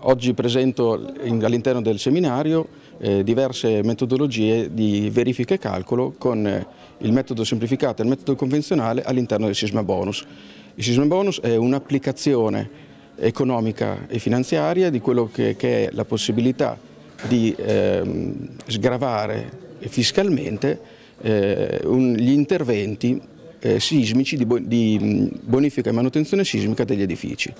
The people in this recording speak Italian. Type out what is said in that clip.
Oggi presento all'interno del seminario eh, diverse metodologie di verifica e calcolo con eh, il metodo semplificato e il metodo convenzionale all'interno del Sisma Bonus. Il Sisma Bonus è un'applicazione economica e finanziaria di quello che, che è la possibilità di ehm, sgravare fiscalmente eh, un, gli interventi eh, sismici di, bo di bonifica e manutenzione sismica degli edifici.